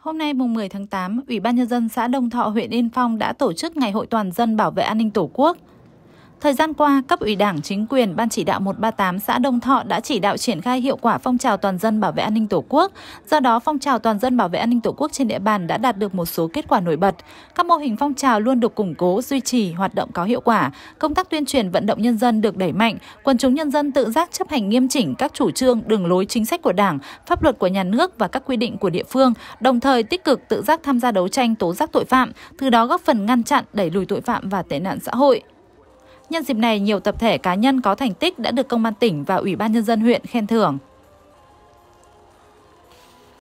Hôm nay mùng 10 tháng 8, Ủy ban nhân dân xã Đông Thọ, huyện Yên Phong đã tổ chức Ngày hội toàn dân bảo vệ an ninh Tổ quốc. Thời gian qua, cấp ủy Đảng, chính quyền, ban chỉ đạo 138 xã Đông Thọ đã chỉ đạo triển khai hiệu quả phong trào toàn dân bảo vệ an ninh Tổ quốc. Do đó, phong trào toàn dân bảo vệ an ninh Tổ quốc trên địa bàn đã đạt được một số kết quả nổi bật. Các mô hình phong trào luôn được củng cố, duy trì, hoạt động có hiệu quả. Công tác tuyên truyền vận động nhân dân được đẩy mạnh, quần chúng nhân dân tự giác chấp hành nghiêm chỉnh các chủ trương, đường lối chính sách của Đảng, pháp luật của nhà nước và các quy định của địa phương, đồng thời tích cực tự giác tham gia đấu tranh tố giác tội phạm, từ đó góp phần ngăn chặn, đẩy lùi tội phạm và tệ nạn xã hội. Nhân dịp này, nhiều tập thể cá nhân có thành tích đã được Công an tỉnh và Ủy ban Nhân dân huyện khen thưởng.